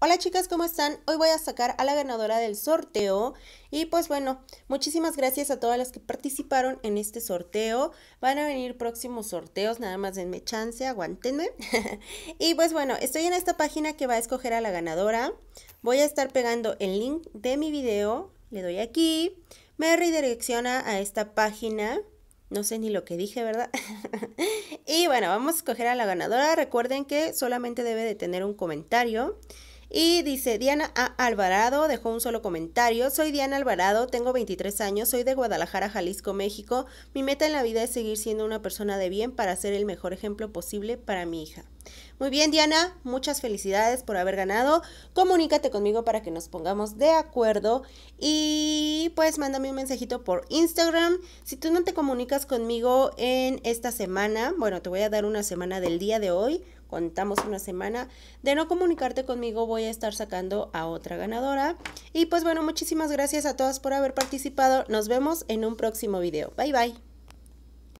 Hola chicas, ¿cómo están? Hoy voy a sacar a la ganadora del sorteo y pues bueno, muchísimas gracias a todas las que participaron en este sorteo. Van a venir próximos sorteos, nada más denme chance, aguantenme y pues bueno, estoy en esta página que va a escoger a la ganadora. Voy a estar pegando el link de mi video, le doy aquí, me redirecciona a esta página. No sé ni lo que dije, ¿verdad? y bueno, vamos a escoger a la ganadora. Recuerden que solamente debe de tener un comentario. Y dice, Diana Alvarado dejó un solo comentario. Soy Diana Alvarado, tengo 23 años, soy de Guadalajara, Jalisco, México. Mi meta en la vida es seguir siendo una persona de bien para ser el mejor ejemplo posible para mi hija. Muy bien, Diana, muchas felicidades por haber ganado. Comunícate conmigo para que nos pongamos de acuerdo y pues mándame un mensajito por Instagram. Si tú no te comunicas conmigo en esta semana, bueno, te voy a dar una semana del día de hoy. Contamos una semana de no comunicarte conmigo, voy a estar sacando a otra ganadora. Y pues bueno, muchísimas gracias a todas por haber participado. Nos vemos en un próximo video. Bye bye.